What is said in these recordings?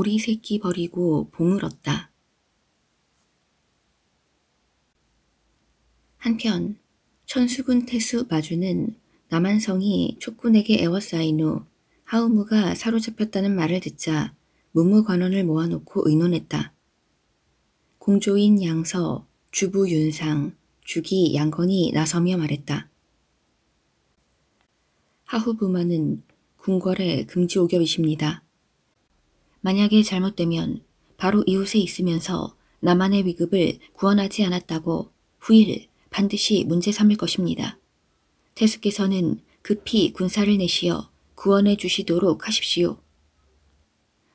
오리 새끼 버리고 봉을 었다 한편 천수군 태수 마주는 남한성이 촉군에게 애워싸인 후 하우무가 사로잡혔다는 말을 듣자 무무관원을 모아놓고 의논했다. 공조인 양서, 주부 윤상, 주기 양건이 나서며 말했다. 하후 부마는 궁궐의 금지 오겹이십니다. 만약에 잘못되면 바로 이웃에 있으면서 나만의 위급을 구원하지 않았다고 후일 반드시 문제 삼을 것입니다. 태수께서는 급히 군사를 내시어 구원해 주시도록 하십시오.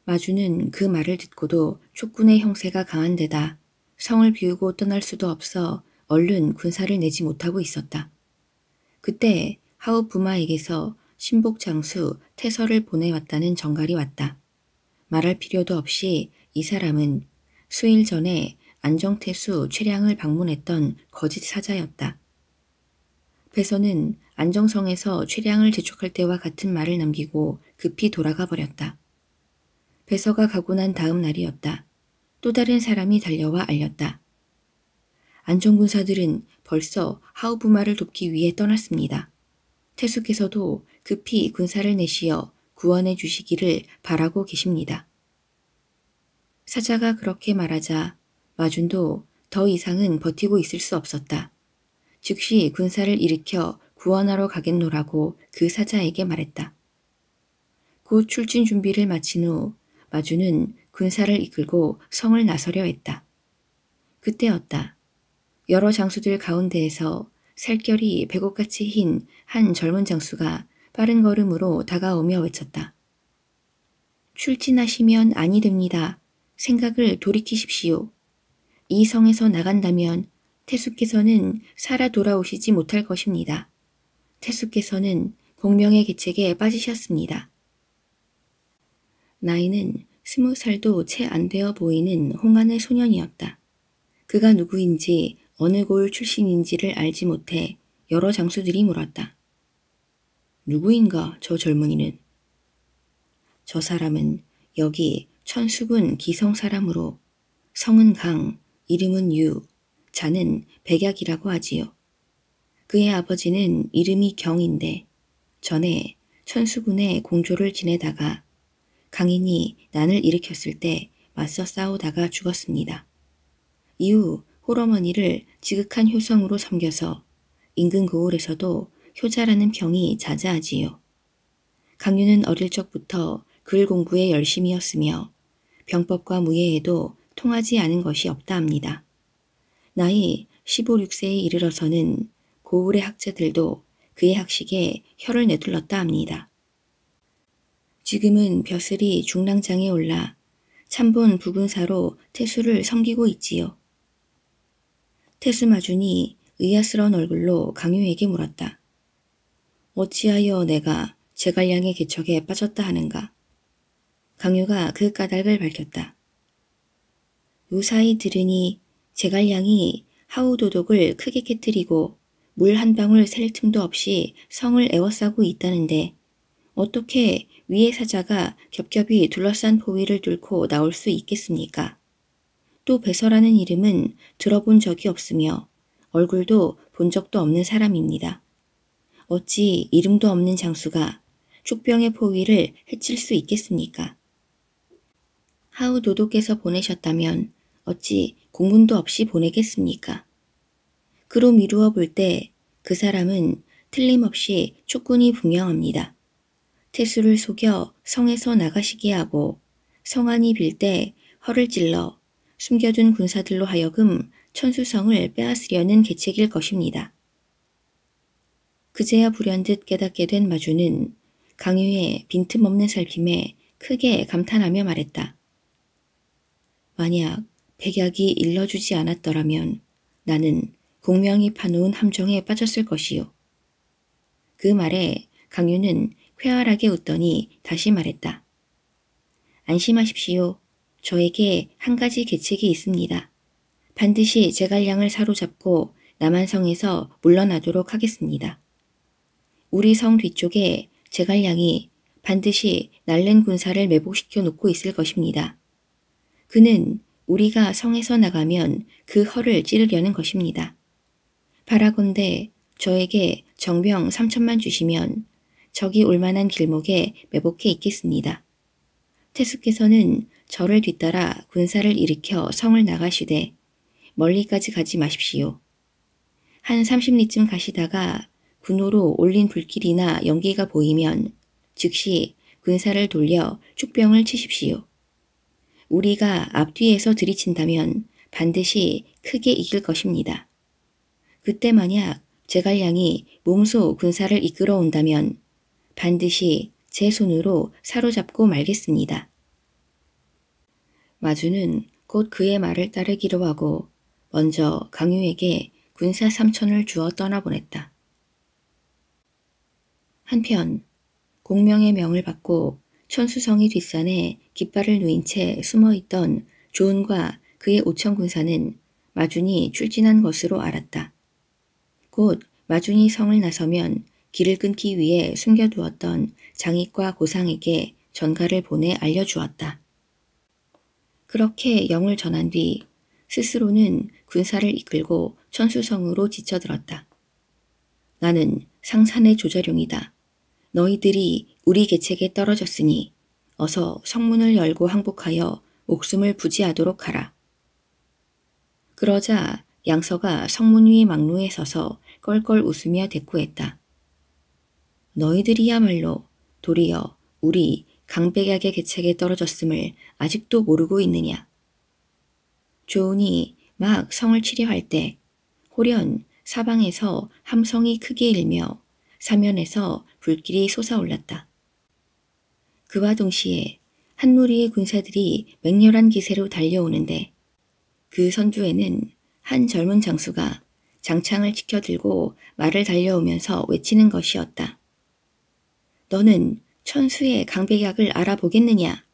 마주는 그 말을 듣고도 촉군의 형세가 강한 데다 성을 비우고 떠날 수도 없어 얼른 군사를 내지 못하고 있었다. 그때 하우 부마에게서 신복 장수 태서를 보내왔다는 정갈이 왔다. 말할 필요도 없이 이 사람은 수일 전에 안정태수 최량을 방문했던 거짓 사자였다. 배선은 안정성에서 최량을 재촉할 때와 같은 말을 남기고 급히 돌아가 버렸다. 배서가 가고 난 다음 날이었다. 또 다른 사람이 달려와 알렸다. 안정군사들은 벌써 하우부마를 돕기 위해 떠났습니다. 태수께서도 급히 군사를 내시어 구원해 주시기를 바라고 계십니다. 사자가 그렇게 말하자 마준도 더 이상은 버티고 있을 수 없었다. 즉시 군사를 일으켜 구원하러 가겠노라고 그 사자에게 말했다. 곧 출진 준비를 마친 후 마주는 군사를 이끌고 성을 나서려 했다. 그때였다. 여러 장수들 가운데에서 살결이 백옥같이 흰 한 젊은 장수가 빠른 걸음으로 다가오며 외쳤다. 출진하시면 아니 됩니다. 생각을 돌이키십시오. 이 성에서 나간다면 태수께서는 살아 돌아오시지 못할 것입니다. 태수께서는 공명의 계책에 빠지셨습니다. 나이는 스무 살도 채 안 되어 보이는 홍안의 소년이었다. 그가 누구인지 어느 골 출신인지를 알지 못해 여러 장수들이 물었다. 누구인가 저 젊은이는? 저 사람은 여기 천수군 기성 사람으로 성은 강, 이름은 유, 자는 백약이라고 하지요. 그의 아버지는 이름이 경인데 전에 천수군의 공조를 지내다가 강인이 난을 일으켰을 때 맞서 싸우다가 죽었습니다. 이후 호러머니를 지극한 효성으로 섬겨서 인근 고을에서도 효자라는 병이 자자하지요. 강유는 어릴 적부터 글 공부에 열심이었으며 병법과 무예에도 통하지 않은 것이 없다 합니다. 나이 15, 6세에 이르러서는 고을의 학자들도 그의 학식에 혀를 내둘렀다 합니다. 지금은 벼슬이 중랑장에 올라 참본 부근사로 태수를 섬기고 있지요. 태수 마준이 의아스러운 얼굴로 강유에게 물었다. 어찌하여 내가 제갈량의 개척에 빠졌다 하는가. 강유가 그 까닭을 밝혔다. 요사이 들으니 제갈량이 하우도독을 크게 깨뜨리고 물 한 방울 셀 틈도 없이 성을 에워싸고 있다는데 어떻게 위의 사자가 겹겹이 둘러싼 포위를 뚫고 나올 수 있겠습니까? 또 배서라는 이름은 들어본 적이 없으며 얼굴도 본 적도 없는 사람입니다. 어찌 이름도 없는 장수가 촉병의 포위를 해칠 수 있겠습니까? 하우 도독께서 보내셨다면 어찌 공문도 없이 보내겠습니까? 그로 미루어 볼 때 그 사람은 틀림없이 촉군이 분명합니다. 태수를 속여 성에서 나가시게 하고 성안이 빌 때 허를 찔러 숨겨둔 군사들로 하여금 천수성을 빼앗으려는 계책일 것입니다. 그제야 불현듯 깨닫게 된 마주는 강유의 빈틈없는 살핌에 크게 감탄하며 말했다. 만약 백약이 일러주지 않았더라면 나는 공명이 파놓은 함정에 빠졌을 것이요. 그 말에 강유는 쾌활하게 웃더니 다시 말했다. 안심하십시오. 저에게 한 가지 계책이 있습니다. 반드시 제갈량을 사로잡고 남한성에서 물러나도록 하겠습니다. 우리 성 뒤쪽에 제갈량이 반드시 날른 군사를 매복시켜 놓고 있을 것입니다. 그는 우리가 성에서 나가면 그 허를 찌르려는 것입니다. 바라건대 저에게 정병 3천만 주시면 적이 올만한 길목에 매복해 있겠습니다. 태수께서는 저를 뒤따라 군사를 일으켜 성을 나가시되 멀리까지 가지 마십시오. 한 30리쯤 가시다가 군호로 올린 불길이나 연기가 보이면 즉시 군사를 돌려 축병을 치십시오. 우리가 앞뒤에서 들이친다면 반드시 크게 이길 것입니다. 그때 만약 제갈량이 몸소 군사를 이끌어 온다면 반드시 제 손으로 사로잡고 말겠습니다. 마주는 곧 그의 말을 따르기로 하고 먼저 강유에게 군사 삼천을 주어 떠나보냈다. 한편 공명의 명을 받고 천수성이 뒷산에 깃발을 누인 채 숨어있던 조은과 그의 오천 군사는 마준이 출진한 것으로 알았다. 곧 마준이 성을 나서면 길을 끊기 위해 숨겨두었던 장익과 고상에게 전가를 보내 알려주었다. 그렇게 영을 전한 뒤 스스로는 군사를 이끌고 천수성으로 지쳐들었다. 나는 상산의 조자룡이다. 너희들이 우리 계책에 떨어졌으니 어서 성문을 열고 항복하여 목숨을 부지하도록 하라. 그러자 양서가 성문 위 망루에 서서 껄껄 웃으며 대꾸했다. 너희들이야말로 도리어 우리 강백약의 계책에 떨어졌음을 아직도 모르고 있느냐. 조은이 막 성을 치려할 때 홀연 사방에서 함성이 크게 일며 사면에서 불길이 솟아올랐다. 그와 동시에 한 무리의 군사들이 맹렬한 기세로 달려오는데 그 선두에는 한 젊은 장수가 장창을 치켜들고 말을 달려오면서 외치는 것이었다. 너는 천수의 강백약을 알아보겠느냐?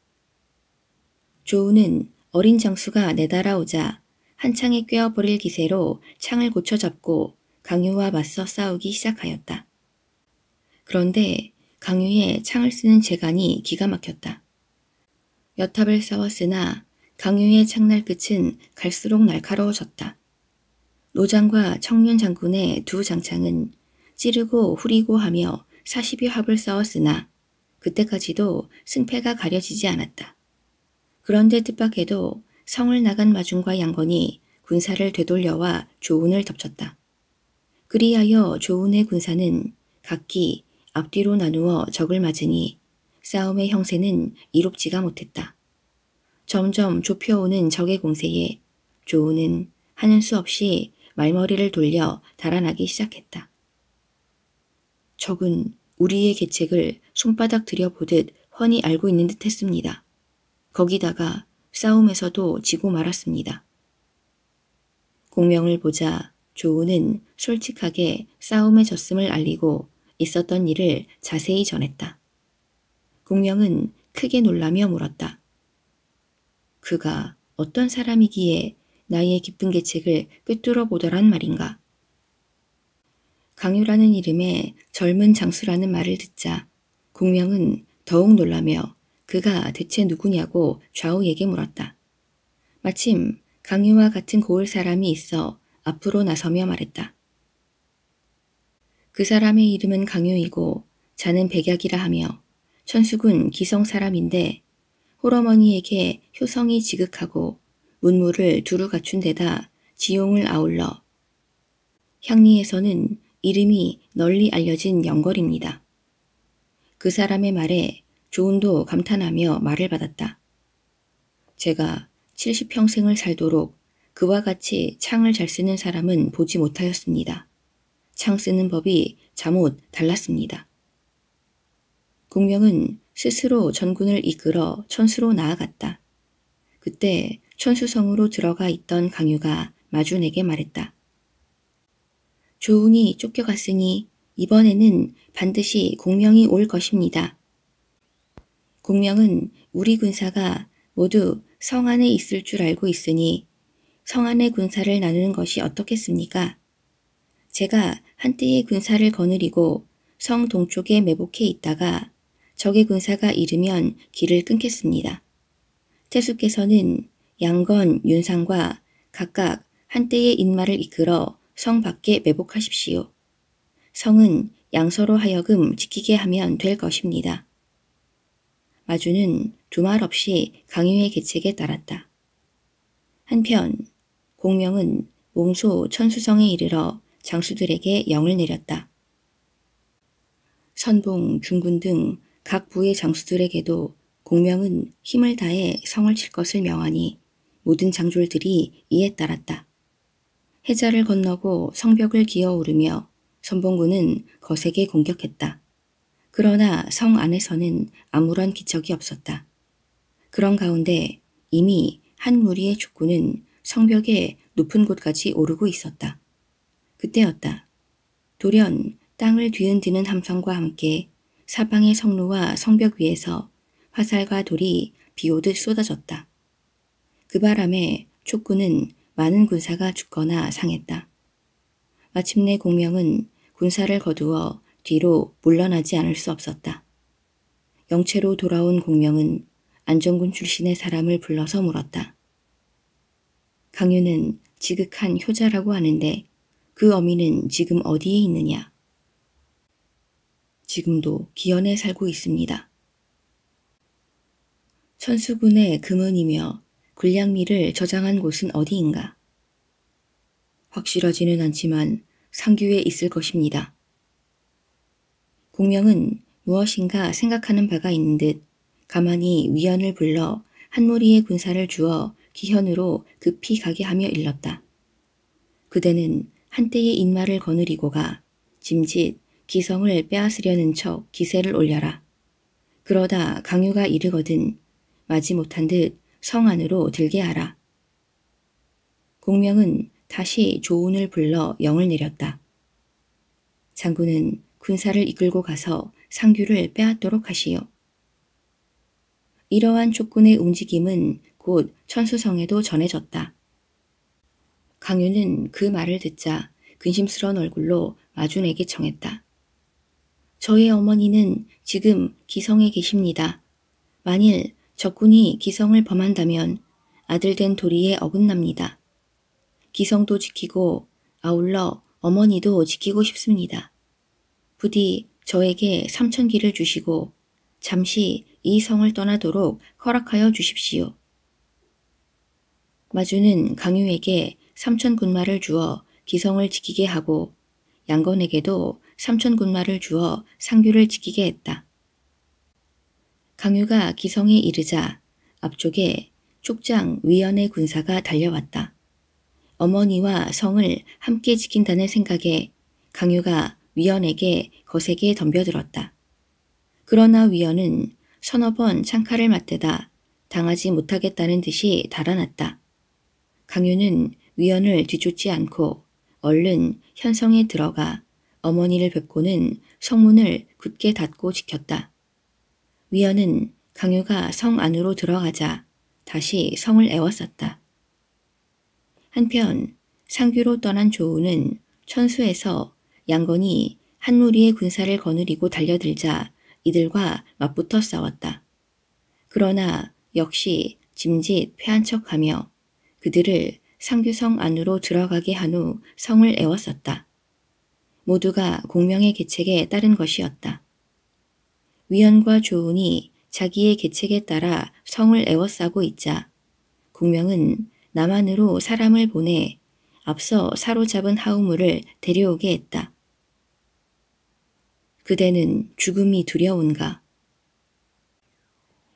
조우는 어린 장수가 내달아오자 한창에 꿰어버릴 기세로 창을 고쳐잡고 강요와 맞서 싸우기 시작하였다. 그런데 강유의 창을 쓰는 재간이 기가 막혔다. 여탑을 쌓았으나 강유의 창날 끝은 갈수록 날카로워졌다. 노장과 청년 장군의 두 장창은 찌르고 후리고 하며 사0여 합을 쌓았으나 그때까지도 승패가 가려지지 않았다. 그런데 뜻밖에도 성을 나간 마중과 양건이 군사를 되돌려와 조운을 덮쳤다. 그리하여 조운의 군사는 각기 앞뒤로 나누어 적을 맞으니 싸움의 형세는 이롭지가 못했다. 점점 좁혀오는 적의 공세에 조우는 하는 수 없이 말머리를 돌려 달아나기 시작했다. 적은 우리의 계책을 손바닥 들여보듯 훤히 알고 있는 듯 했습니다. 거기다가 싸움에서도 지고 말았습니다. 공명을 보자 조우는 솔직하게 싸움에 졌음을 알리고 있었던 일을 자세히 전했다. 공명은 크게 놀라며 물었다. 그가 어떤 사람이기에 나의 깊은 계책을 꿰뚫어 보더란 말인가. 강유라는 이름에 젊은 장수라는 말을 듣자 공명은 더욱 놀라며 그가 대체 누구냐고 좌우에게 물었다. 마침 강유와 같은 고을 사람이 있어 앞으로 나서며 말했다. 그 사람의 이름은 강요이고 자는 백약이라 하며 천숙은 기성 사람인데 홀어머니에게 효성이 지극하고 문물을 두루 갖춘 데다 지용을 아울러 향리에서는 이름이 널리 알려진 영걸입니다. 그 사람의 말에 조은도 감탄하며 말을 받았다. 제가 70평생을 살도록 그와 같이 창을 잘 쓰는 사람은 보지 못하였습니다. 창 쓰는 법이 잠옷 달랐습니다. 공명은 스스로 전군을 이끌어 천수로 나아갔다. 그때 천수성으로 들어가 있던 강유가 마준에게 말했다. 조운이 쫓겨갔으니 이번에는 반드시 공명이 올 것입니다. 공명은 우리 군사가 모두 성 안에 있을 줄 알고 있으니 성 안의 군사를 나누는 것이 어떻겠습니까? 제가 한때의 군사를 거느리고 성 동쪽에 매복해 있다가 적의 군사가 이르면 길을 끊겠습니다. 태수께서는 양건, 윤상과 각각 한때의 인마를 이끌어 성 밖에 매복하십시오. 성은 양서로 하여금 지키게 하면 될 것입니다. 마주는 두말 없이 강유의 계책에 따랐다. 한편 공명은 몽소 천수성에 이르러 장수들에게 영을 내렸다. 선봉, 중군 등 각 부의 장수들에게도 공명은 힘을 다해 성을 칠 것을 명하니 모든 장졸들이 이에 따랐다. 해자를 건너고 성벽을 기어오르며 선봉군은 거세게 공격했다. 그러나 성 안에서는 아무런 기척이 없었다. 그런 가운데 이미 한 무리의 축구는 성벽의 높은 곳까지 오르고 있었다. 그때였다. 돌연 땅을 뒤흔드는 함성과 함께 사방의 성루와 성벽 위에서 화살과 돌이 비오듯 쏟아졌다. 그 바람에 촉구는 많은 군사가 죽거나 상했다. 마침내 공명은 군사를 거두어 뒤로 물러나지 않을 수 없었다. 영체로 돌아온 공명은 안정군 출신의 사람을 불러서 물었다. 강유는 지극한 효자라고 하는데 그 어미는 지금 어디에 있느냐? 지금도 기현에 살고 있습니다. 천수군의 금은이며 군량미를 저장한 곳은 어디인가? 확실하지는 않지만 상규에 있을 것입니다. 공명은 무엇인가 생각하는 바가 있는 듯 가만히 위안을 불러 한 무리의 군사를 주어 기현으로 급히 가게 하며 일렀다. 그대는 한때의 인마를 거느리고 가 짐짓 기성을 빼앗으려는 척 기세를 올려라. 그러다 강유가 이르거든 마지 못한 듯 성 안으로 들게 하라. 공명은 다시 조운을 불러 영을 내렸다. 장군은 군사를 이끌고 가서 상규를 빼앗도록 하시오. 이러한 촉군의 움직임은 곧 천수성에도 전해졌다. 강유는 그 말을 듣자 근심스러운 얼굴로 마준에게 청했다 저의 어머니는 지금 기성에 계십니다. 만일 적군이 기성을 범한다면 아들 된 도리에 어긋납니다. 기성도 지키고 아울러 어머니도 지키고 싶습니다. 부디 저에게 삼천기를 주시고 잠시 이 성을 떠나도록 허락하여 주십시오. 마주는 강유에게 삼천 군마를 주어 기성을 지키게 하고 양건에게도 삼천 군마를 주어 상규를 지키게 했다. 강유가 기성에 이르자 앞쪽에 족장 위연의 군사가 달려왔다. 어머니와 성을 함께 지킨다는 생각에 강유가 위연에게 거세게 덤벼들었다. 그러나 위연은 서너 번 창칼을 맞대다 당하지 못하겠다는 듯이 달아났다. 강유는 위원을 뒤쫓지 않고 얼른 현성에 들어가 어머니를 뵙고는 성문을 굳게 닫고 지켰다. 위원은 강유가 성 안으로 들어가자 다시 성을 애워쌌다. 한편 상규로 떠난 조우는 천수에서 양건이 한 무리의 군사를 거느리고 달려들자 이들과 맞붙어 싸웠다. 그러나 역시 짐짓 패한 척하며 그들을 상규성 안으로 들어가게 한 후 성을 애웠었다. 모두가 공명의 계책에 따른 것이었다. 위헌과 조운이 자기의 계책에 따라 성을 애워싸고 있자 공명은 남한으로 사람을 보내 앞서 사로잡은 하우물을 데려오게 했다. 그대는 죽음이 두려운가?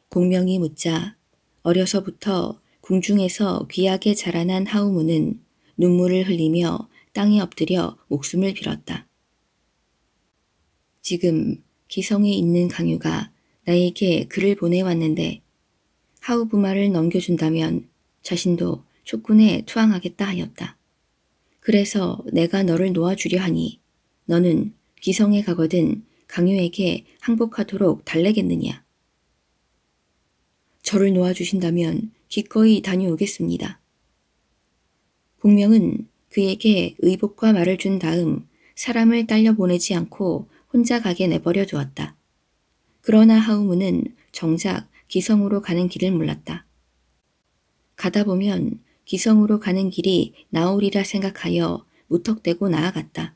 공명이 묻자 어려서부터 궁중에서 귀하게 자라난 하우무는 눈물을 흘리며 땅에 엎드려 목숨을 빌었다. 지금 기성에 있는 강유가 나에게 글을 보내왔는데 하우부마를 넘겨준다면 자신도 촉군에 투항하겠다 하였다. 그래서 내가 너를 놓아주려 하니 너는 기성에 가거든 강유에게 항복하도록 달래겠느냐. 저를 놓아주신다면 기꺼이 다녀오겠습니다. 복명은 그에게 의복과 말을 준 다음 사람을 딸려 보내지 않고 혼자 가게 내버려 두었다. 그러나 하우무는 정작 기성으로 가는 길을 몰랐다. 가다 보면 기성으로 가는 길이 나오리라 생각하여 무턱대고 나아갔다.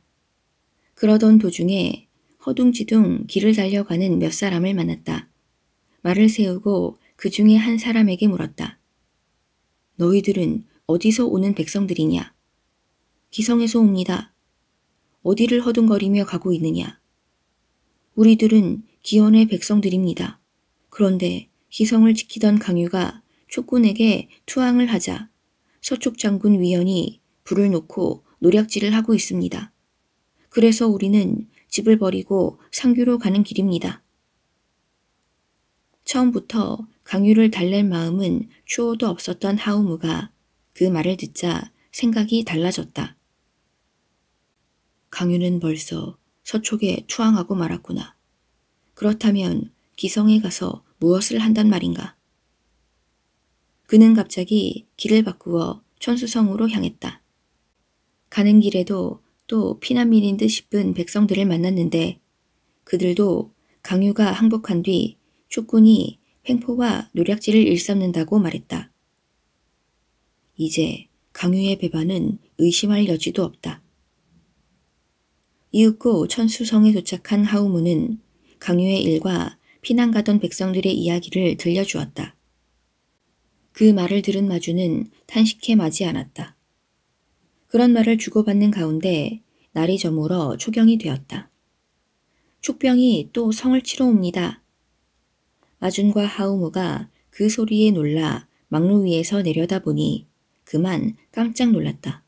그러던 도중에 허둥지둥 길을 달려가는 몇 사람을 만났다. 말을 세우고 그 중에 한 사람에게 물었다. 너희들은 어디서 오는 백성들이냐? 기성에서 옵니다. 어디를 허둥거리며 가고 있느냐? 우리들은 기원의 백성들입니다. 그런데 기성을 지키던 강유가 촉군에게 투항을 하자 서촉 장군 위원이 불을 놓고 노략질을 하고 있습니다. 그래서 우리는 집을 버리고 상규로 가는 길입니다. 처음부터 강유를 달랠 마음은 추호도 없었던 하우무가 그 말을 듣자 생각이 달라졌다. 강유는 벌써 서촉에 투항하고 말았구나. 그렇다면 기성에 가서 무엇을 한단 말인가? 그는 갑자기 길을 바꾸어 천수성으로 향했다. 가는 길에도 또 피난민인 듯 싶은 백성들을 만났는데 그들도 강유가 항복한 뒤 축군이 횡포와 노략질을 일삼는다고 말했다. 이제 강유의 배반은 의심할 여지도 없다. 이윽고 천수성에 도착한 하우무는 강유의 일과 피난 가던 백성들의 이야기를 들려주었다. 그 말을 들은 마주는 탄식해 마지 않았다. 그런 말을 주고받는 가운데 날이 저물어 초경이 되었다. 축병이 또 성을 치러 옵니다. 아준과 하우무가그 소리에 놀라 막루 위에서 내려다보니 그만 깜짝 놀랐다.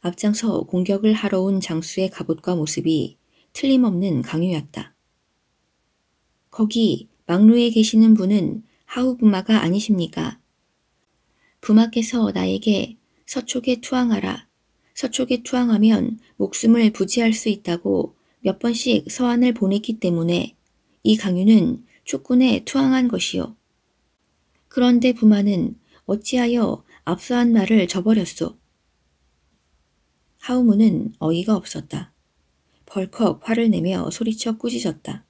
앞장서 공격을 하러 온 장수의 갑옷과 모습이 틀림없는 강요였다. 거기 막루에 계시는 분은 하우 부마가 아니십니까? 부마께서 나에게 서촉에 투항하라. 서촉에 투항하면 목숨을 부지할 수 있다고 몇 번씩 서한을 보냈기 때문에 이 강유는 축군에 투항한 것이요. 그런데 부마는 어찌하여 압수한 말을 저버렸소. 하우무는 어이가 없었다. 벌컥 화를 내며 소리쳐 꾸짖었다.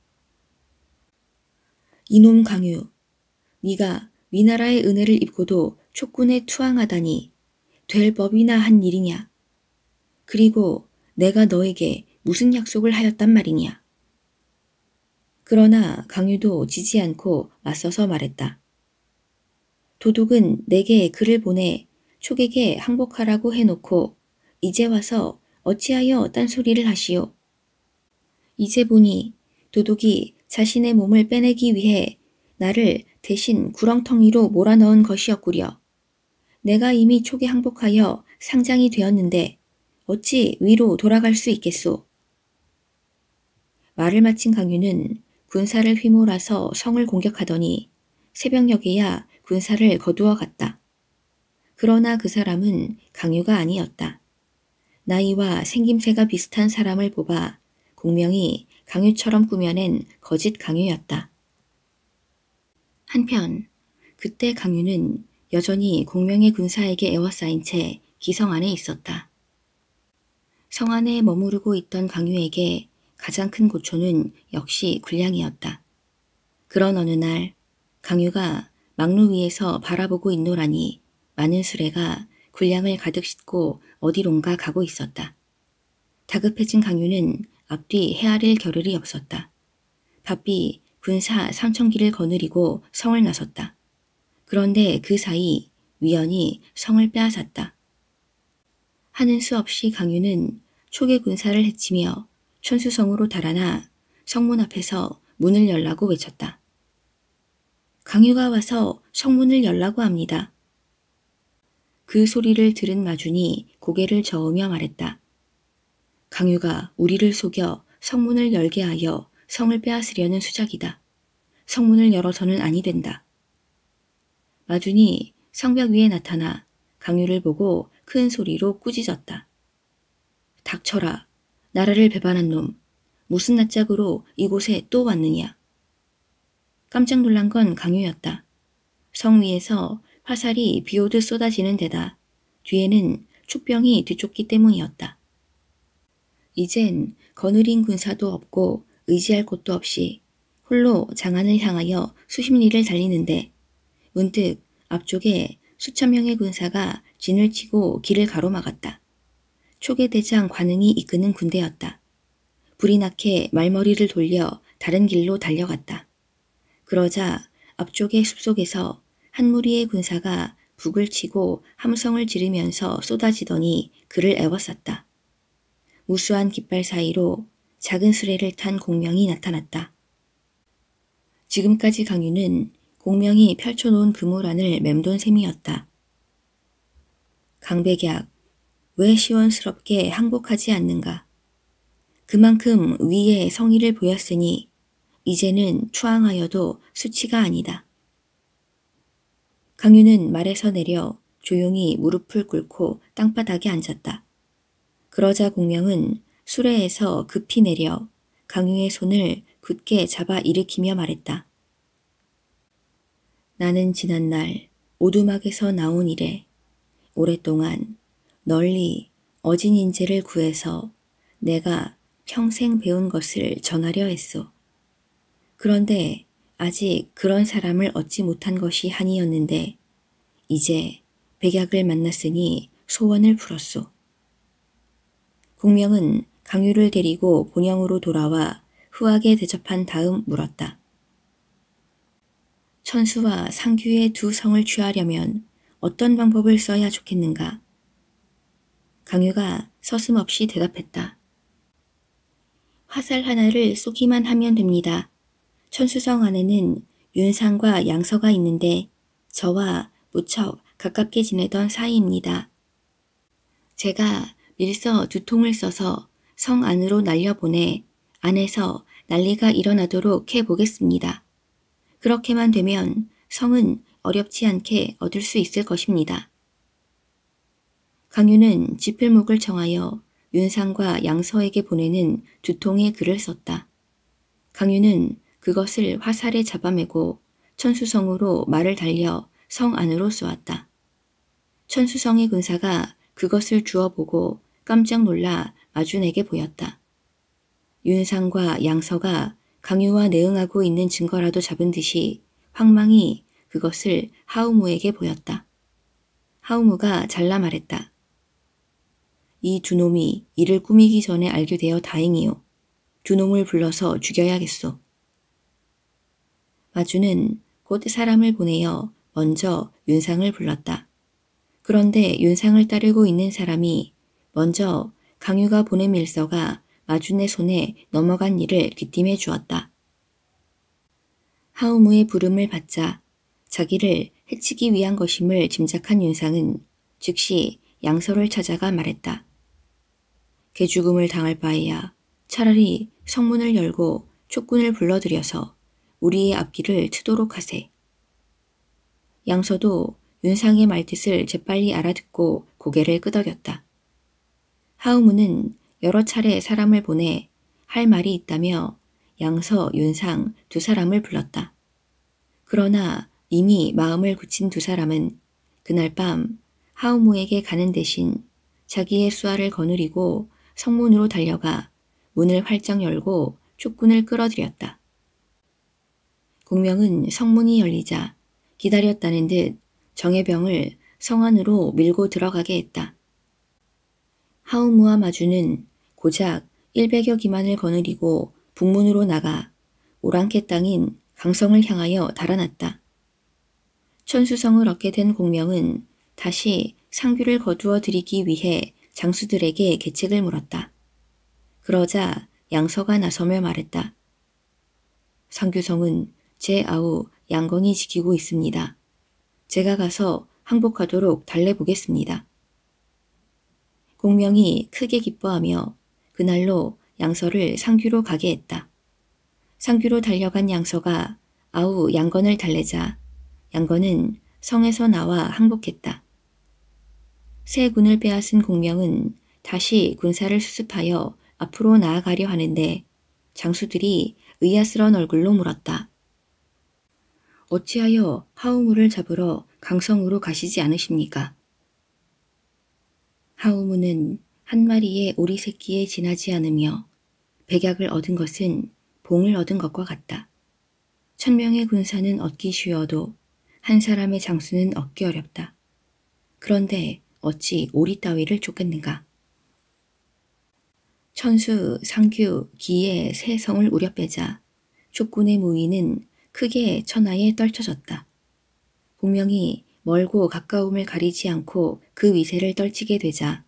이놈 강유, 네가 위나라의 은혜를 입고도 촉군에 투항하다니 될 법이나 한 일이냐. 그리고 내가 너에게 무슨 약속을 하였단 말이냐. 그러나 강유도 지지 않고 맞서서 말했다. 도둑은 내게 글을 보내 촉에게 항복하라고 해놓고 이제 와서 어찌하여 딴소리를 하시오. 이제 보니 도둑이 자신의 몸을 빼내기 위해 나를 대신 구렁텅이로 몰아넣은 것이었구려. 내가 이미 촉에 항복하여 상장이 되었는데 어찌 위로 돌아갈 수 있겠소. 말을 마친 강유는 군사를 휘몰아서 성을 공격하더니 새벽녘에야 군사를 거두어 갔다. 그러나 그 사람은 강유가 아니었다. 나이와 생김새가 비슷한 사람을 뽑아 공명이 강유처럼 꾸며낸 거짓 강유였다. 한편 그때 강유는 여전히 공명의 군사에게 에워싸인 채 기성 안에 있었다. 성 안에 머무르고 있던 강유에게 가장 큰 고초는 역시 군량이었다. 그런 어느 날 강유가 막루 위에서 바라보고 있노라니 많은 수레가 군량을 가득 싣고 어디론가 가고 있었다. 다급해진 강유는 앞뒤 헤아릴 겨를이 없었다. 바삐 군사 삼천기를 거느리고 성을 나섰다. 그런데 그 사이 위연이 성을 빼앗았다. 하는 수 없이 강유는 초계 군사를 해치며 천수성으로 달아나 성문 앞에서 문을 열라고 외쳤다. 강유가 와서 성문을 열라고 합니다. 그 소리를 들은 마준이 고개를 저으며 말했다. 강유가 우리를 속여 성문을 열게 하여 성을 빼앗으려는 수작이다. 성문을 열어서는 아니 된다. 마준이 성벽 위에 나타나 강유를 보고 큰 소리로 꾸짖었다. 닥쳐라. 나라를 배반한 놈, 무슨 낯짝으로 이곳에 또 왔느냐. 깜짝 놀란 건 강요였다. 성 위에서 화살이 비오듯 쏟아지는 데다 뒤에는 축병이 뒤쫓기 때문이었다. 이젠 거느린 군사도 없고 의지할 곳도 없이 홀로 장안을 향하여 수십 리를 달리는데 문득 앞쪽에 수천 명의 군사가 진을 치고 길을 가로막았다. 초계대장 관흥이 이끄는 군대였다. 불이 나게 말머리를 돌려 다른 길로 달려갔다. 그러자 앞쪽의 숲속에서 한 무리의 군사가 북을 치고 함성을 지르면서 쏟아지더니 그를 애워쌌다. 무수한 깃발 사이로 작은 수레를 탄 공명이 나타났다. 지금까지 강유는 공명이 펼쳐놓은 그물 안을 맴돈 셈이었다. 강백약, 왜 시원스럽게 항복하지 않는가? 그만큼 위에 성의를 보였으니 이제는 추앙하여도 수치가 아니다. 강유는 말에서 내려 조용히 무릎을 꿇고 땅바닥에 앉았다. 그러자 공명은 수레에서 급히 내려 강유의 손을 굳게 잡아 일으키며 말했다. 나는 지난날 오두막에서 나온 이래 오랫동안 널리 어진 인재를 구해서 내가 평생 배운 것을 전하려 했소. 그런데 아직 그런 사람을 얻지 못한 것이 한이었는데 이제 백약을 만났으니 소원을 풀었소. 공명은 강유를 데리고 본영으로 돌아와 후하게 대접한 다음 물었다. 천수와 상규의 두 성을 취하려면 어떤 방법을 써야 좋겠는가? 강유가 서슴없이 대답했다. 화살 하나를 쏘기만 하면 됩니다. 천수성 안에는 윤상과 양서가 있는데 저와 무척 가깝게 지내던 사이입니다. 제가 밀서 두 통을 써서 성 안으로 날려보내 안에서 난리가 일어나도록 해보겠습니다. 그렇게만 되면 성은 어렵지 않게 얻을 수 있을 것입니다. 강유는 지필목을 정하여 윤상과 양서에게 보내는 두 통의 글을 썼다. 강유는 그것을 화살에 잡아매고 천수성으로 말을 달려 성 안으로 쏘았다. 천수성의 군사가 그것을 주워보고 깜짝 놀라 마준에게 보였다. 윤상과 양서가 강유와 내응하고 있는 증거라도 잡은 듯이 황망이 그것을 하우무에게 보였다. 하우무가 잘라 말했다. 이두 놈이 이를 꾸미기 전에 알게 되어 다행이요. 두 놈을 불러서 죽여야겠소. 마주는 곧 사람을 보내어 먼저 윤상을 불렀다. 그런데 윤상을 따르고 있는 사람이 먼저 강유가 보낸 밀서가 마준의 손에 넘어간 일을 귀띔해 주었다. 하우무의 부름을 받자 자기를 해치기 위한 것임을 짐작한 윤상은 즉시 양서를 찾아가 말했다. 개죽음을 당할 바에야 차라리 성문을 열고 촉군을 불러들여서 우리의 앞길을 트도록 하세. 양서도 윤상의 말뜻을 재빨리 알아듣고 고개를 끄덕였다. 하우무는 여러 차례 사람을 보내 할 말이 있다며 양서, 윤상 두 사람을 불렀다. 그러나 이미 마음을 굳힌 두 사람은 그날 밤 하우무에게 가는 대신 자기의 수아를 거느리고 성문으로 달려가 문을 활짝 열고 축군을 끌어들였다. 공명은 성문이 열리자 기다렸다는 듯 정예병을 성 안으로 밀고 들어가게 했다. 하우무와 마주는 고작 100여 기만을 거느리고 북문으로 나가 오랑캐 땅인 강성을 향하여 달아났다. 천수성을 얻게 된 공명은 다시 상규를 거두어 드리기 위해 장수들에게 계책을 물었다. 그러자 양서가 나서며 말했다. 상규성은 제 아우 양건이 지키고 있습니다. 제가 가서 항복하도록 달래보겠습니다. 공명이 크게 기뻐하며 그날로 양서를 상규로 가게 했다. 상규로 달려간 양서가 아우 양건을 달래자 양건은 성에서 나와 항복했다. 새 군을 빼앗은 공명은 다시 군사를 수습하여 앞으로 나아가려 하는데 장수들이 의아스런 얼굴로 물었다. 어찌하여 하우무를 잡으러 강성으로 가시지 않으십니까? 하우무는 한 마리의 오리 새끼에 지나지 않으며 백약을 얻은 것은 봉을 얻은 것과 같다. 천명의 군사는 얻기 쉬워도 한 사람의 장수는 얻기 어렵다. 그런데 어찌 오리 따위를 쫓겠는가. 천수, 상규, 기의 세 성을 우려빼자 족군의 무위는 크게 천하에 떨쳐졌다. 분명히 멀고 가까움을 가리지 않고 그 위세를 떨치게 되자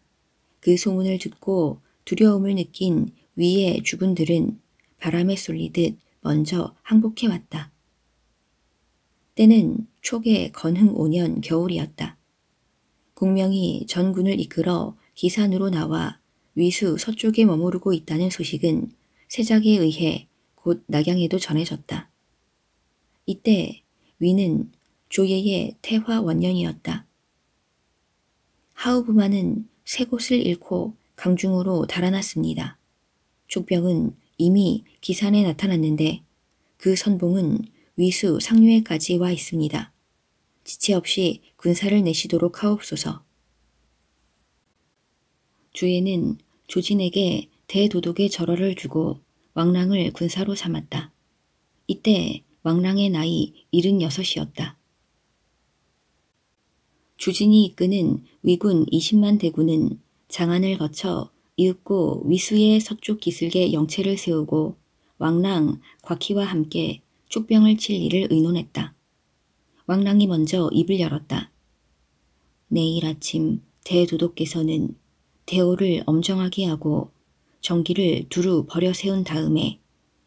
그 소문을 듣고 두려움을 느낀 위의 주군들은 바람에 쏠리듯 먼저 항복해왔다. 때는 초계 건흥 5년 겨울이었다. 공명이 전군을 이끌어 기산으로 나와 위수 서쪽에 머무르고 있다는 소식은 세작에 의해 곧 낙양에도 전해졌다. 이때 위는 조예의 태화 원년이었다. 하우부만은 세 곳을 잃고 강중으로 달아났습니다. 족병은 이미 기산에 나타났는데 그 선봉은 위수 상류에까지 와 있습니다. 지체 없이 군사를 내시도록 하옵소서. 주에는 조진에게 대도독의 절호를 주고 왕랑을 군사로 삼았다. 이때 왕랑의 나이 76이었다. 주진이 이끄는 위군 20만 대군은 장안을 거쳐 이윽고 위수의 서쪽 기슭에 영체를 세우고 왕랑 곽희와 함께 축병을 칠 일을 의논했다. 왕랑이 먼저 입을 열었다. 내일 아침 대도독께서는 대오를 엄정하게 하고 정기를 두루 버려 세운 다음에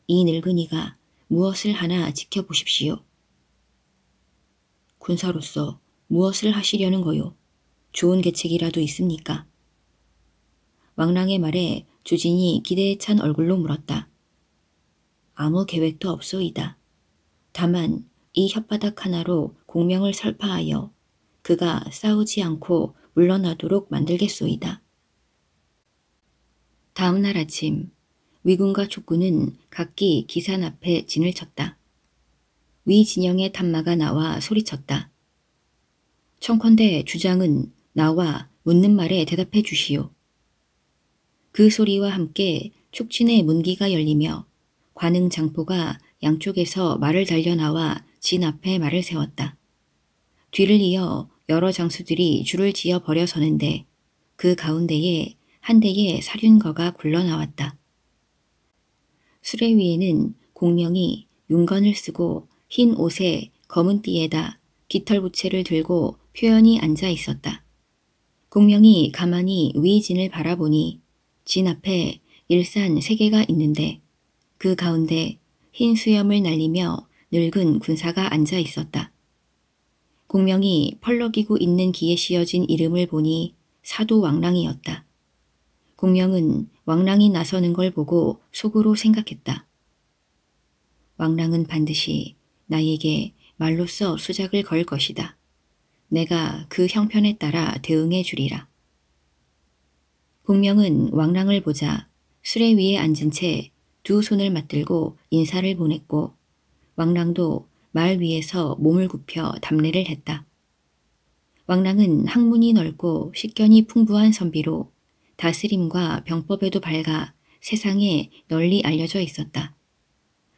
이 늙은이가 무엇을 하나 지켜보십시오. 군사로서 무엇을 하시려는 거요? 좋은 계책이라도 있습니까? 왕랑의 말에 주진이 기대에 찬 얼굴로 물었다. 아무 계획도 없소이다. 다만 이 혓바닥 하나로 공명을 설파하여 그가 싸우지 않고 물러나도록 만들겠소이다. 다음 날 아침 위군과 족군은 각기 기산 앞에 진을 쳤다. 위 진영의 탄마가 나와 소리쳤다. 청컨대 주장은 나와 묻는 말에 대답해 주시오. 그 소리와 함께 촉진의 문기가 열리며 관흥 장포가 양쪽에서 말을 달려 나와 진 앞에 말을 세웠다. 뒤를 이어 여러 장수들이 줄을 지어 버려 서는데 그 가운데에 한 대의 사륜거가 굴러나왔다. 수레 위에는 공명이 윤건을 쓰고 흰 옷에 검은 띠에다 깃털 부채를 들고 표현이 앉아 있었다. 공명이 가만히 위진을 바라보니 진 앞에 일산 세 개가 있는데 그 가운데 흰 수염을 날리며 늙은 군사가 앉아 있었다. 공명이 펄럭이고 있는 기에 씌어진 이름을 보니 사도 왕랑이었다. 공명은 왕랑이 나서는 걸 보고 속으로 생각했다. 왕랑은 반드시 나에게 말로써 수작을 걸 것이다. 내가 그 형편에 따라 대응해 주리라. 공명은 왕랑을 보자 수레 위에 앉은 채 두 손을 맞들고 인사를 보냈고 왕랑도 말 위에서 몸을 굽혀 담례를 했다. 왕랑은 학문이 넓고 식견이 풍부한 선비로 다스림과 병법에도 밝아 세상에 널리 알려져 있었다.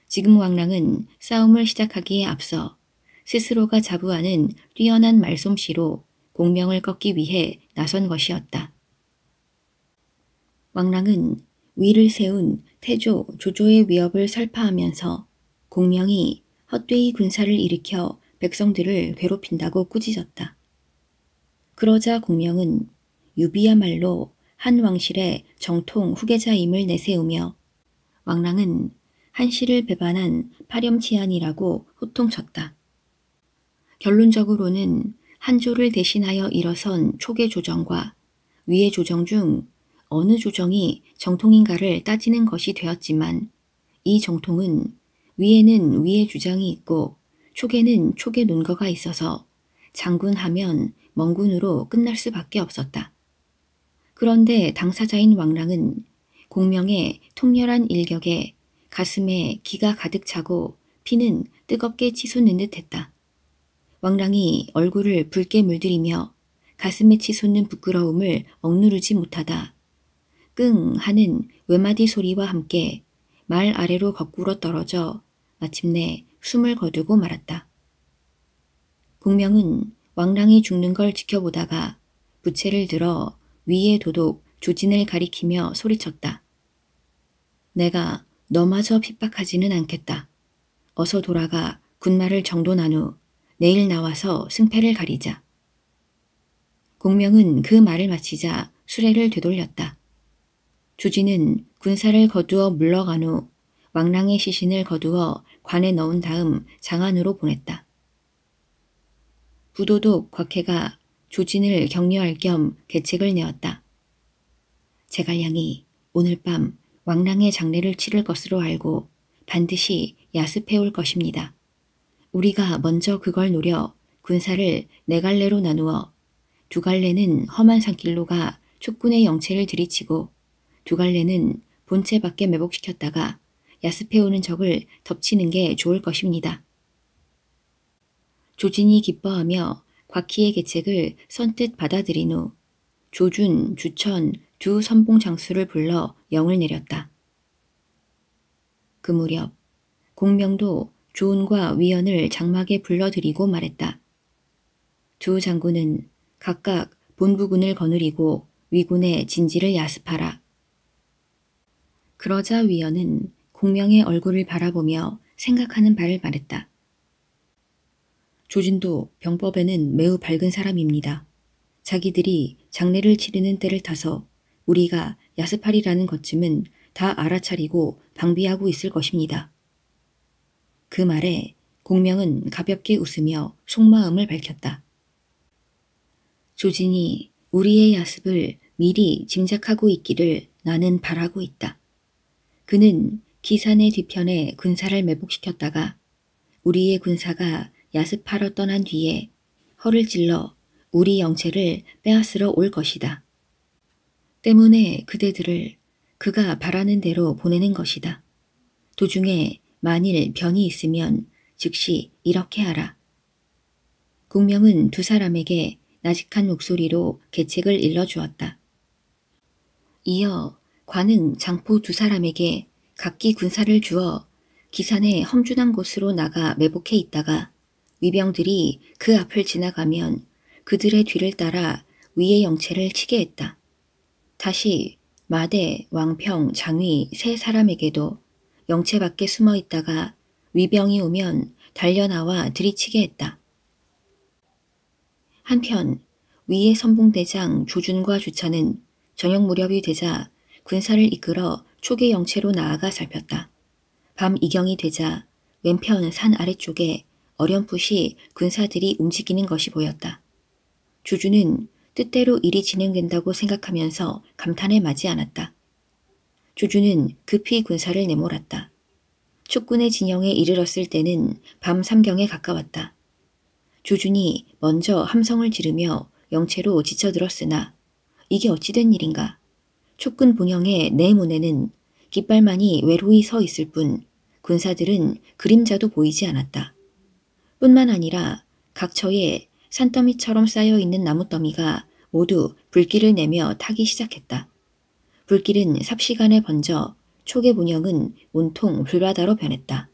지금 왕랑은 싸움을 시작하기에 앞서 스스로가 자부하는 뛰어난 말솜씨로 공명을 꺾기 위해 나선 것이었다. 왕랑은 위를 세운 태조 조조의 위협을 설파하면서 공명이 헛되이 군사를 일으켜 백성들을 괴롭힌다고 꾸짖었다. 그러자 공명은 유비야말로 한 왕실의 정통 후계자임을 내세우며 왕랑은 한씨를 배반한 파렴치한이라고 호통쳤다. 결론적으로는 한조를 대신하여 일어선 초계 조정과 위의 조정 중 어느 조정이 정통인가를 따지는 것이 되었지만 이 정통은 위에는 위의 주장이 있고 촉에는 촉의 논거가 있어서 장군 하면 멍군으로 끝날 수밖에 없었다. 그런데 당사자인 왕랑은 공명의 통렬한 일격에 가슴에 기가 가득 차고 피는 뜨겁게 치솟는 듯했다. 왕랑이 얼굴을 붉게 물들이며 가슴에 치솟는 부끄러움을 억누르지 못하다. 끙 하는 외마디 소리와 함께 말 아래로 거꾸로 떨어져 마침내 숨을 거두고 말았다. 공명은 왕랑이 죽는 걸 지켜보다가 부채를 들어 위에 도독 조진을 가리키며 소리쳤다. 내가 너마저 핍박하지는 않겠다. 어서 돌아가 군말을 정돈한 후 내일 나와서 승패를 가리자. 공명은 그 말을 마치자 수레를 되돌렸다. 조진은 군사를 거두어 물러간 후 왕랑의 시신을 거두어 관에 넣은 다음 장안으로 보냈다. 부도독 곽해가 조진을 격려할 겸 계책을 내었다. 제갈량이 오늘 밤 왕랑의 장례를 치를 것으로 알고 반드시 야습해올 것입니다. 우리가 먼저 그걸 노려 군사를 네 갈래로 나누어 두 갈래는 험한 산길로 가 촉군의 영체를 들이치고 두 갈래는 본체 밖에 매복시켰다가 야습해오는 적을 덮치는 게 좋을 것입니다. 조진이 기뻐하며 곽희의 계책을 선뜻 받아들인 후 조준, 주천 두 선봉 장수를 불러 영을 내렸다. 그 무렵 공명도 조은과 위연을 장막에 불러들이고 말했다. 두 장군은 각각 본부군을 거느리고 위군의 진지를 야습하라. 그러자 위연은 공명의 얼굴을 바라보며 생각하는 바를 말했다. 조진도 병법에는 매우 밝은 사람입니다. 자기들이 장례를 치르는 때를 타서 우리가 야스팔리라는 것쯤은 다 알아차리고 방비하고 있을 것입니다. 그 말에 공명은 가볍게 웃으며 속마음을 밝혔다. 조진이 우리의 야습을 미리 짐작하고 있기를 나는 바라고 있다. 그는 기산의 뒤편에 군사를 매복시켰다가 우리의 군사가 야습하러 떠난 뒤에 허를 찔러 우리 영체를 빼앗으러 올 것이다. 때문에 그대들을 그가 바라는 대로 보내는 것이다. 도중에 만일 변이 있으면 즉시 이렇게 하라. 국명은 두 사람에게 나직한 목소리로 계책을 일러주었다. 이어 관은 장포 두 사람에게 각기 군사를 주어 기산의 험준한 곳으로 나가 매복해 있다가 위병들이 그 앞을 지나가면 그들의 뒤를 따라 위의 영체를 치게 했다. 다시 마대, 왕평, 장위 세 사람에게도 영체 밖에 숨어 있다가 위병이 오면 달려나와 들이치게 했다. 한편 위의 선봉대장 조준과 주차는 저녁 무렵이 되자 군사를 이끌어 초기 영체로 나아가 살폈다. 밤 이경이 되자 왼편 산 아래쪽에 어렴풋이 군사들이 움직이는 것이 보였다. 주주는 뜻대로 일이 진행된다고 생각하면서 감탄에 마지 않았다. 주주는 급히 군사를 내몰았다. 축군의 진영에 이르렀을 때는 밤 삼경에 가까웠다. 주준이 먼저 함성을 지르며 영체로 지쳐들었으나 이게 어찌된 일인가? 촉근 봉영의 내문에는 깃발만이 외로이 서 있을 뿐 군사들은 그림자도 보이지 않았다. 뿐만 아니라 각 처에 산더미처럼 쌓여 있는 나무더미가 모두 불길을 내며 타기 시작했다. 불길은 삽시간에 번져 촉의 본영은 온통 불바다로 변했다.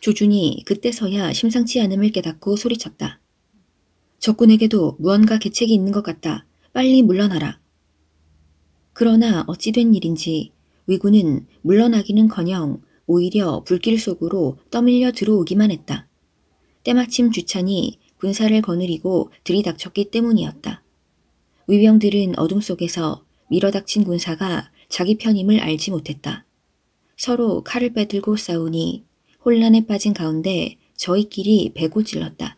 조준이 그때서야 심상치 않음을 깨닫고 소리쳤다. 적군에게도 무언가 계책이 있는 것 같다. 빨리 물러나라. 그러나 어찌된 일인지 위군은 물러나기는커녕 오히려 불길 속으로 떠밀려 들어오기만 했다. 때마침 주찬이 군사를 거느리고 들이닥쳤기 때문이었다. 위병들은 어둠 속에서 밀어닥친 군사가 자기 편임을 알지 못했다. 서로 칼을 빼들고 싸우니 혼란에 빠진 가운데 저희끼리 배고 질렀다.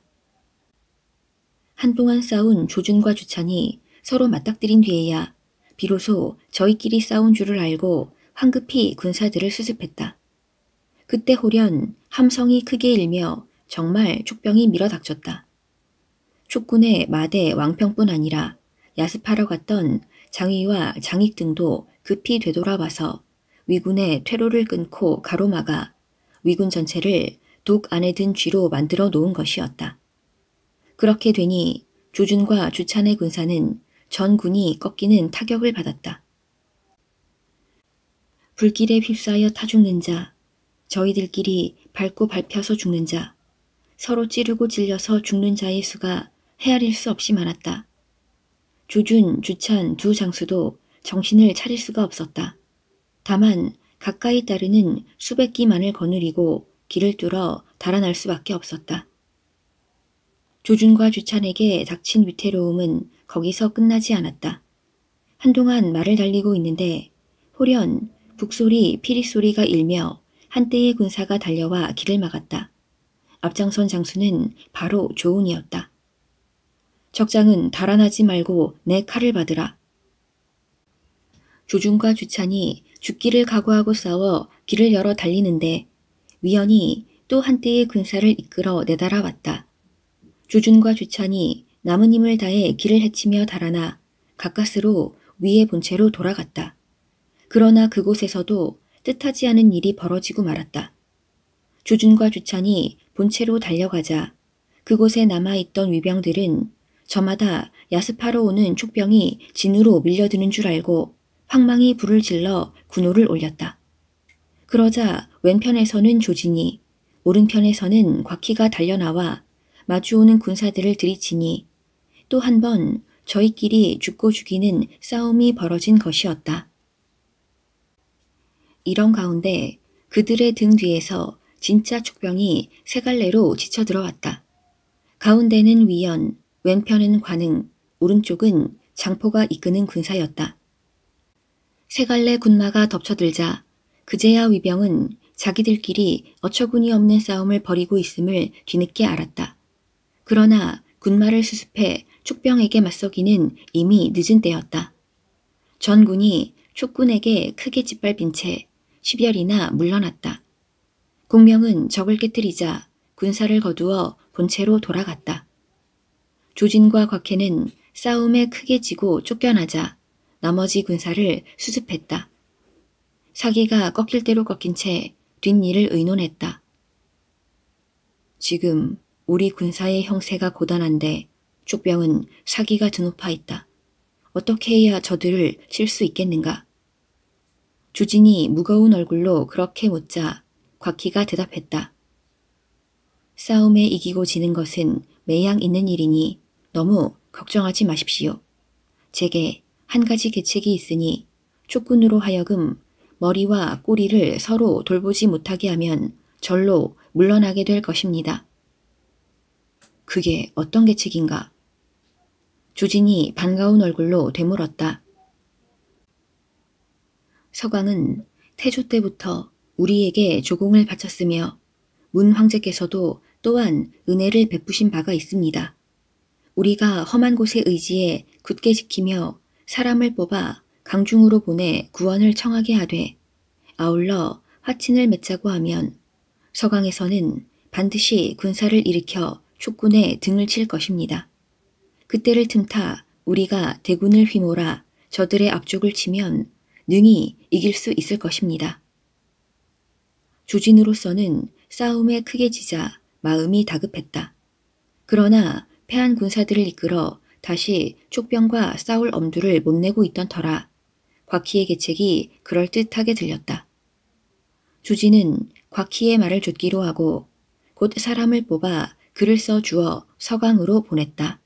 한동안 싸운 조준과 주찬이 서로 맞닥뜨린 뒤에야 비로소 저희끼리 싸운 줄을 알고 황급히 군사들을 수습했다. 그때 홀연 함성이 크게 일며 정말 촉병이 밀어닥쳤다. 촉군의 마대 왕평뿐 아니라 야습하러 갔던 장위와 장익 등도 급히 되돌아와서 위군의 퇴로를 끊고 가로막아 위군 전체를 독 안에 든 쥐로 만들어 놓은 것이었다. 그렇게 되니 조준과 주찬의 군사는 전 군이 꺾이는 타격을 받았다. 불길에 휩싸여 타 죽는 자, 저희들끼리 밟고 밟혀서 죽는 자, 서로 찌르고 찔려서 죽는 자의 수가 헤아릴 수 없이 많았다. 주준, 주찬 두 장수도 정신을 차릴 수가 없었다. 다만 가까이 따르는 수백 기만을 거느리고 길을 뚫어 달아날 수밖에 없었다. 조준과 주찬에게 닥친 위태로움은 거기서 끝나지 않았다. 한동안 말을 달리고 있는데 호련 북소리 피리소리가 일며 한때의 군사가 달려와 길을 막았다. 앞장선 장수는 바로 조운이었다. 적장은 달아나지 말고 내 칼을 받으라. 조준과 주찬이 죽기를 각오하고 싸워 길을 열어 달리는데 위연이 또 한때의 군사를 이끌어 내달아왔다. 주준과 주찬이 나뭇잎을 다해 길을 헤치며 달아나 가까스로 위의 본체로 돌아갔다. 그러나 그곳에서도 뜻하지 않은 일이 벌어지고 말았다. 주준과 주찬이 본체로 달려가자 그곳에 남아있던 위병들은 저마다 야습하러 오는 촉병이 진으로 밀려드는 줄 알고 황망히 불을 질러 군호를 올렸다. 그러자 왼편에서는 조진이, 오른편에서는 곽희가 달려나와 마주오는 군사들을 들이치니 또 한 번 저희끼리 죽고 죽이는 싸움이 벌어진 것이었다. 이런 가운데 그들의 등 뒤에서 진짜 축병이 세 갈래로 지쳐 들어왔다. 가운데는 위연, 왼편은 관흥, 오른쪽은 장포가 이끄는 군사였다. 세 갈래 군마가 덮쳐들자 그제야 위병은 자기들끼리 어처구니 없는 싸움을 벌이고 있음을 뒤늦게 알았다. 그러나 군마를 수습해 촉병에게 맞서기는 이미 늦은 때였다. 전 군이 촉군에게 크게 짓밟힌 채 10열이나 물러났다. 공명은 적을 깨뜨리자 군사를 거두어 본체로 돌아갔다. 조진과 곽해는 싸움에 크게 지고 쫓겨나자 나머지 군사를 수습했다. 사기가 꺾일 대로 꺾인 채 뒷일을 의논했다. 지금 우리 군사의 형세가 고단한데 쪽병은 사기가 드높아 있다. 어떻게 해야 저들을 칠 수 있겠는가? 주진이 무거운 얼굴로 그렇게 묻자 곽희가 대답했다. 싸움에 이기고 지는 것은 매양 있는 일이니 너무 걱정하지 마십시오. 제게 한 가지 계책이 있으니 촉군으로 하여금 머리와 꼬리를 서로 돌보지 못하게 하면 절로 물러나게 될 것입니다. 그게 어떤 계책인가? 주진이 반가운 얼굴로 되물었다. 서광은 태조 때부터 우리에게 조공을 바쳤으며 문 황제께서도 또한 은혜를 베푸신 바가 있습니다. 우리가 험한 곳에 의지에 굳게 지키며 사람을 뽑아 강중으로 보내 구원을 청하게 하되 아울러 화친을 맺자고 하면 서강에서는 반드시 군사를 일으켜 촉군의 등을 칠 것입니다. 그때를 틈타 우리가 대군을 휘몰아 저들의 앞쪽을 치면 능히 이길 수 있을 것입니다. 조진으로서는 싸움에 크게 지자 마음이 다급했다. 그러나 패한 군사들을 이끌어 다시 촉병과 싸울 엄두를 못 내고 있던 터라 곽희의 계책이 그럴듯하게 들렸다. 조진은 곽희의 말을 줬기로 하고 곧 사람을 뽑아 글을 써 주어 서강으로 보냈다.